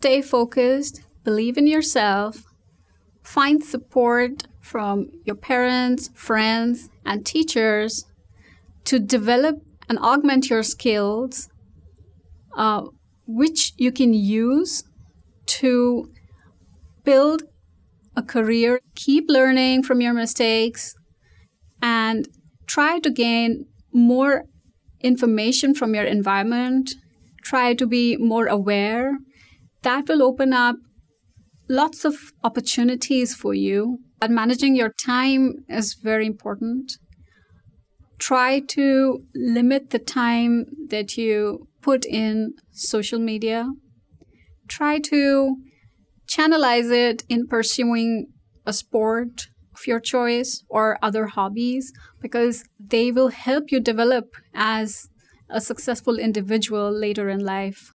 Stay focused, believe in yourself, find support from your parents, friends, and teachers to develop and augment your skills, uh, which you can use to build a career. Keep learning from your mistakes and try to gain more information from your environment. Try to be more aware that will open up lots of opportunities for you. But managing your time is very important. Try to limit the time that you put in social media. Try to channelize it in pursuing a sport of your choice or other hobbies because they will help you develop as a successful individual later in life.